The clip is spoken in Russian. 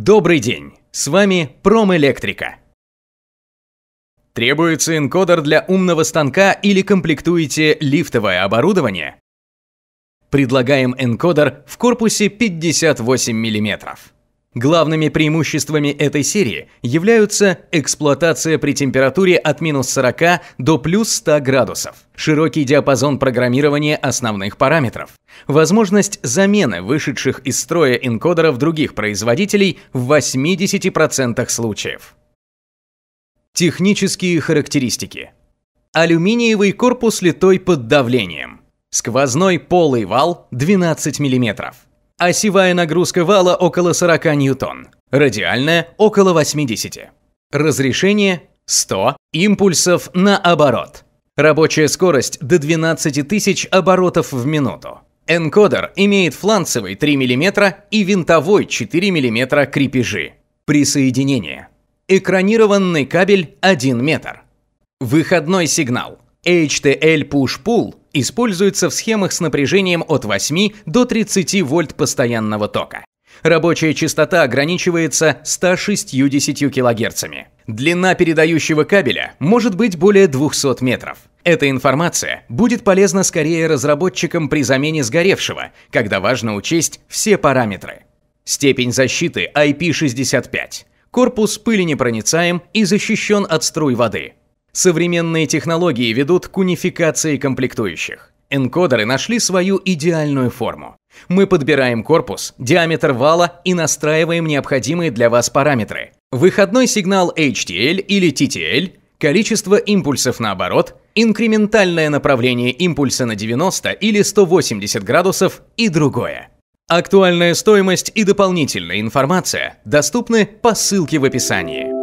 Добрый день! С вами Промэлектрика. Требуется энкодер для умного станка или комплектуете лифтовое оборудование? Предлагаем энкодер в корпусе 58 мм. Главными преимуществами этой серии являются эксплуатация при температуре от минус 40 до плюс 100 градусов, широкий диапазон программирования основных параметров, возможность замены вышедших из строя энкодеров других производителей в 80% случаев. Технические характеристики. Алюминиевый корпус литой под давлением. Сквозной полый вал 12 мм осевая а нагрузка вала около 40 ньютон, радиальная – около 80. Разрешение – 100 импульсов на оборот. Рабочая скорость – до 12 тысяч оборотов в минуту. Энкодер имеет фланцевый 3 мм и винтовой 4 мм крепежи. Присоединение. Экранированный кабель 1 метр. Выходной сигнал. HTL Push-Pull Используется в схемах с напряжением от 8 до 30 вольт постоянного тока. Рабочая частота ограничивается 160 кГц. Длина передающего кабеля может быть более 200 метров. Эта информация будет полезна скорее разработчикам при замене сгоревшего, когда важно учесть все параметры. Степень защиты IP65. Корпус пыленепроницаем и защищен от струй воды – Современные технологии ведут к унификации комплектующих. Энкодеры нашли свою идеальную форму. Мы подбираем корпус, диаметр вала и настраиваем необходимые для вас параметры. Выходной сигнал HTL или TTL, количество импульсов наоборот, инкрементальное направление импульса на 90 или 180 градусов и другое. Актуальная стоимость и дополнительная информация доступны по ссылке в описании.